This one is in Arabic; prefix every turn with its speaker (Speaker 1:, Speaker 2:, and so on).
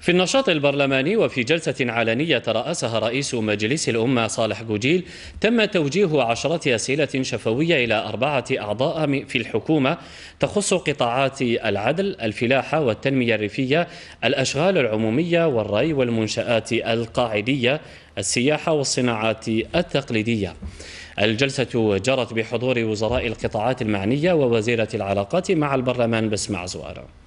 Speaker 1: في النشاط البرلماني وفي جلسة علنية ترأسها رئيس مجلس الأمة صالح جوجيل تم توجيه عشرة أسئلة شفوية إلى أربعة أعضاء في الحكومة تخص قطاعات العدل الفلاحة والتنمية الريفية الأشغال العمومية والري والمنشآت القاعدية السياحة والصناعات التقليدية الجلسة جرت بحضور وزراء القطاعات المعنية ووزيرة العلاقات مع البرلمان بسمع زوارة